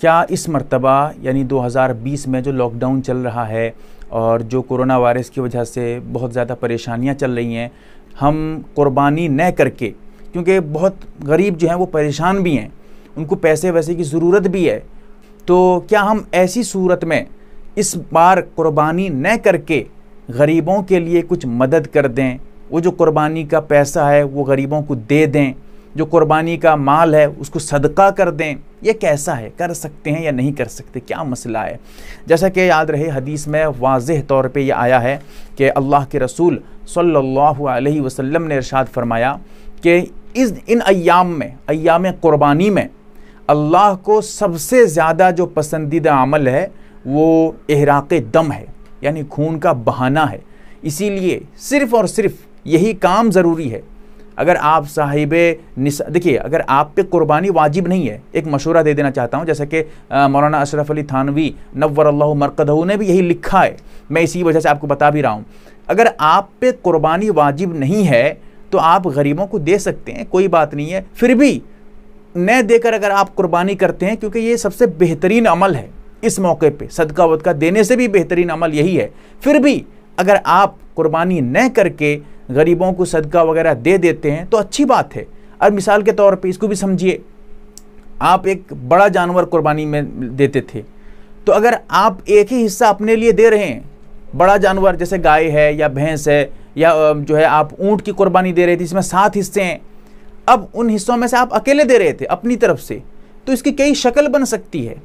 क्या इस मरतबा यानी 2020 में जो लॉकडाउन चल रहा है और जो कोरोना वायरस की वजह से बहुत ज़्यादा परेशानियां चल रही हैं हम कुर्बानी न करके क्योंकि बहुत गरीब जो हैं वो परेशान भी हैं उनको पैसे वैसे की ज़रूरत भी है तो क्या हम ऐसी सूरत में इस बार कुर्बानी न करके गरीबों के लिए कुछ मदद कर दें वो जो कुर्बानी का पैसा है वो गरीबों को दे दें जो कुर्बानी का माल है उसको सदका कर दें यह कैसा है कर सकते हैं या नहीं कर सकते क्या मसला है जैसा कि याद रहे हदीस में वाज तौर पे यह आया है कि अल्लाह के रसूल सल्लल्लाहु अलैहि वसल्लम ने इरशाद फरमाया कि इस इन अयाम में अयाम कुर्बानी में अल्लाह को सबसे ज़्यादा जो पसंदीदा अमल है वो एहराक दम है यानी खून का बहाना है इसीलिए सिर्फ़ और सिर्फ यही काम ज़रूरी है अगर आप साहिब देखिए अगर आप पे कुर्बानी वाजिब नहीं है एक मशूरा दे देना चाहता हूँ जैसे कि मौलाना अशरफ अली थानवी नवर मरकदहू ने भी यही लिखा है मैं इसी वजह से आपको बता भी रहा हूँ अगर आप पे कुर्बानी वाजिब नहीं है तो आप गरीबों को दे सकते हैं कोई बात नहीं है फिर भी न देकर अगर आप कुर्बानी करते हैं क्योंकि ये सबसे बेहतरीन अमल है इस मौके पे सदका वदका देने से भी बेहतरीन अमल यही है फिर भी अगर आप कुर्बानी न करके गरीबों को सदका वगैरह दे देते हैं तो अच्छी बात है और मिसाल के तौर पे इसको भी समझिए आप एक बड़ा जानवर कुर्बानी में देते थे तो अगर आप एक ही हिस्सा अपने लिए दे रहे हैं बड़ा जानवर जैसे गाय है या भैंस है या जो है आप ऊँट की कुर्बानी दे रहे थे इसमें सात हिस्से हैं अब उन हिस्सों में से आप अकेले दे रहे थे अपनी तरफ से तो इसकी कई शक्ल बन सकती है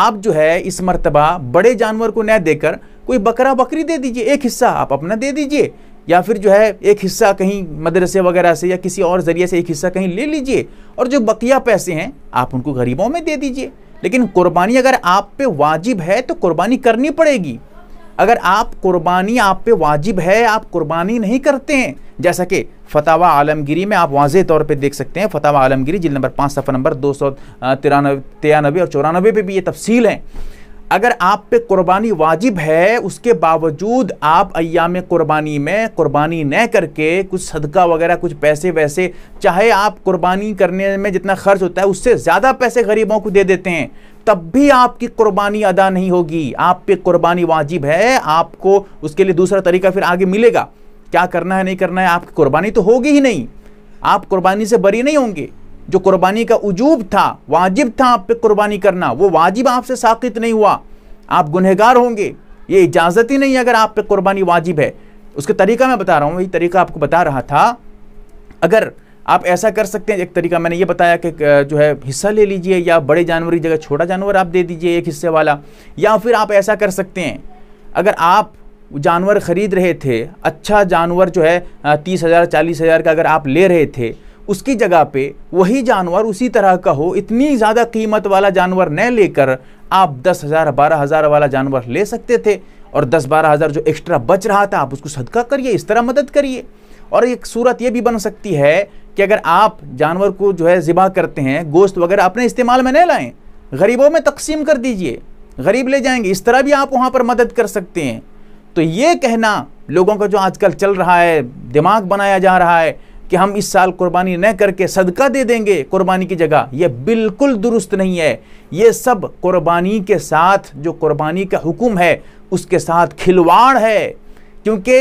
आप जो है इस मरतबा बड़े जानवर को न देकर कोई बकरा बकरी दे दीजिए एक हिस्सा आप अपना दे दीजिए या फिर जो है एक हिस्सा कहीं मदरसे वगैरह से या किसी और ज़रिए से एक हिस्सा कहीं ले लीजिए और जो बकिया पैसे हैं आप उनको गरीबों में दे दीजिए लेकिन कुर्बानी अगर आप पे वाजिब है तो कुर्बानी करनी पड़ेगी अगर आप कुर्बानी आप पे वाजिब है आप कुर्बानी नहीं करते हैं जैसा कि फतावा आलमगिरी में आप वाज तौर पे देख सकते हैं फतावा आलमगिरी जिल नंबर पाँच सफ़र नंबर दो सौ तिरानवे तिरानवे और चौरानवे पे भी ये तफसील हैं अगर आप पे कुर्बानी वाजिब है उसके बावजूद आप अयाम कुर्बानी में कुर्बानी न करके कुछ सदका वगैरह कुछ पैसे वैसे चाहे आप कुर्बानी करने में जितना खर्च होता है उससे ज़्यादा पैसे गरीबों को दे देते हैं तब भी आपकी कुर्बानी अदा नहीं होगी आप पे कुर्बानी वाजिब है आपको उसके लिए दूसरा तरीका फिर आगे मिलेगा क्या करना है नहीं करना है आपकी कुर्बानी तो होगी ही नहीं आप कुर्बानी से बरी नहीं होंगे जो कुर्बानी का उजूब था वाजिब था आप पे कुर्बानी करना वो वाजिब आपसे साकित नहीं हुआ आप गुनहगार होंगे ये इजाज़त ही नहीं अगर आप पे कुर्बानी वाजिब है उसका तरीका मैं बता रहा हूँ वही तरीका आपको बता रहा था अगर आप ऐसा कर सकते हैं एक तरीका मैंने ये बताया कि जो है हिस्सा ले लीजिए या बड़े जानवर की जगह छोटा जानवर आप दे दीजिए एक हिस्से वाला या फिर आप ऐसा कर सकते हैं अगर आप जानवर ख़रीद रहे थे अच्छा जानवर जो है तीस हज़ार चालीस हज़ार का अगर आप ले रहे थे उसकी जगह पे वही जानवर उसी तरह का हो इतनी ज़्यादा कीमत वाला जानवर न लेकर आप दस हज़ार बारह हज़ार वाला जानवर ले सकते थे और दस बारह हज़ार जो एक्स्ट्रा बच रहा था आप उसको सदका करिए इस तरह मदद करिए और एक सूरत यह भी बन सकती है कि अगर आप जानवर को जो है ज़िबा करते हैं गोश्त वगैरह अपने इस्तेमाल में नहीं लाएँ गरीबों में तकसीम कर दीजिए गरीब ले जाएंगे इस तरह भी आप वहाँ पर मदद कर सकते हैं तो ये कहना लोगों का जो आजकल चल रहा है दिमाग बनाया जा रहा है कि हम इस साल कुर्बानी न करके सदका दे देंगे कुर्बानी की जगह यह बिल्कुल दुरुस्त नहीं है ये सब कुर्बानी के साथ जो कुर्बानी का हुक्म है उसके साथ खिलवाड़ है क्योंकि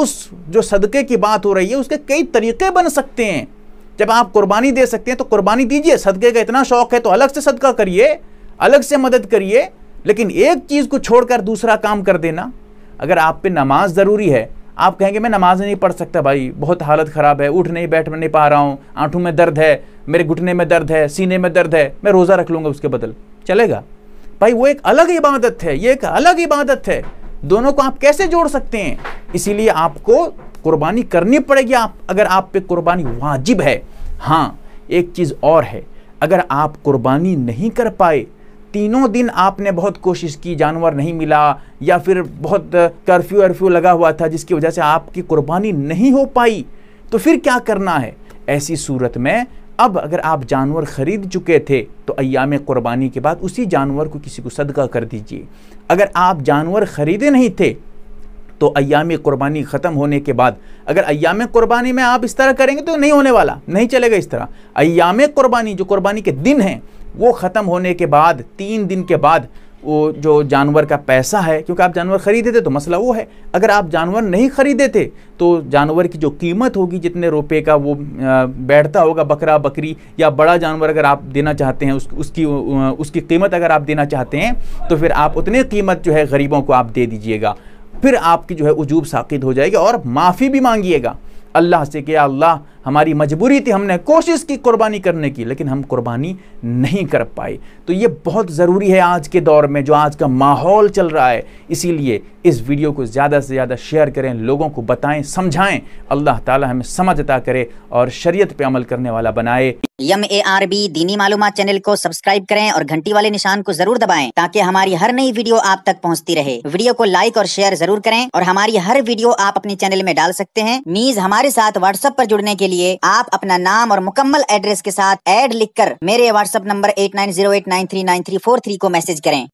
उस जो सदक़े की बात हो रही है उसके कई तरीके बन सकते हैं जब आप कुर्बानी दे सकते हैं तो कुर्बानी दीजिए सदक़े का इतना शौक़ है तो अलग से सदका करिए अलग से मदद करिए लेकिन एक चीज़ को छोड़कर दूसरा काम कर देना अगर आप पे नमाज ज़रूरी है आप कहेंगे मैं नमाज नहीं पढ़ सकता भाई बहुत हालत ख़राब है उठ नहीं बैठ नहीं पा रहा हूँ आंठों में दर्द है मेरे घुटने में दर्द है सीने में दर्द है मैं रोज़ा रख लूँगा उसके बदल चलेगा भाई वो एक अलग इबादत है ये एक अलग इबादत है दोनों को आप कैसे जोड़ सकते हैं इसीलिए आपको कुर्बानी करनी पड़ेगी आप अगर आप पे कुर्बानी वाजिब है हाँ एक चीज़ और है अगर आप कुर्बानी नहीं कर पाए तीनों दिन आपने बहुत कोशिश की जानवर नहीं मिला या फिर बहुत कर्फ्यू वर्फ्यू लगा हुआ था जिसकी वजह से आपकी कुर्बानी नहीं हो पाई तो फिर क्या करना है ऐसी सूरत में अब अगर आप जानवर ख़रीद चुके थे तो अयाम कुर्बानी के बाद उसी जानवर को किसी को सदका कर दीजिए अगर आप जानवर ख़रीदे नहीं थे तो अयाम कुर्बानी ख़त्म होने के बाद अगर अयाम कुर्बानी में आप इस तरह करेंगे तो नहीं होने वाला नहीं चलेगा इस तरह अयाम कुर्बानी जो कुर्बानी के दिन हैं वो ख़त्म होने के बाद तीन दिन के बाद वो जो जानवर का पैसा है क्योंकि आप जानवर ख़रीदे थे तो मसला वो है अगर आप जानवर नहीं ख़रीदे थे तो जानवर की जो कीमत होगी जितने रुपए का वो बैठता होगा बकरा बकरी या बड़ा जानवर अगर आप देना चाहते हैं उस, उसकी उसकी कीमत अगर आप देना चाहते हैं तो फिर आप उतने कीमत जो है गरीबों को आप दे दीजिएगा फिर आपकी जो है वजूब साकिद हो जाएगी और माफ़ी भी मांगिएगा अल्लाह से कि अल्लाह हमारी मजबूरी थी हमने कोशिश की कुर्बानी करने की लेकिन हम कुर्बानी नहीं कर पाए तो ये बहुत ज़रूरी है आज के दौर में जो आज का माहौल चल रहा है इसीलिए इस वीडियो को ज़्यादा से ज़्यादा शेयर करें लोगों को बताएं समझाएं अल्लाह ताला हमें समझ अता करे और शरीयत पे अमल करने वाला बनाए यम ए आर बी दीनी मालूम चैनल को सब्सक्राइब करें और घंटी वाले निशान को जरूर दबाएं ताकि हमारी हर नई वीडियो आप तक पहुंचती रहे वीडियो को लाइक और शेयर जरूर करें और हमारी हर वीडियो आप अपने चैनल में डाल सकते हैं मीज हमारे साथ व्हाट्सएप पर जुड़ने के लिए लिए आप अपना नाम और मुकम्मल एड्रेस के साथ एड लिखकर मेरे WhatsApp number eight nine zero eight nine three nine three four three को मैसेज करें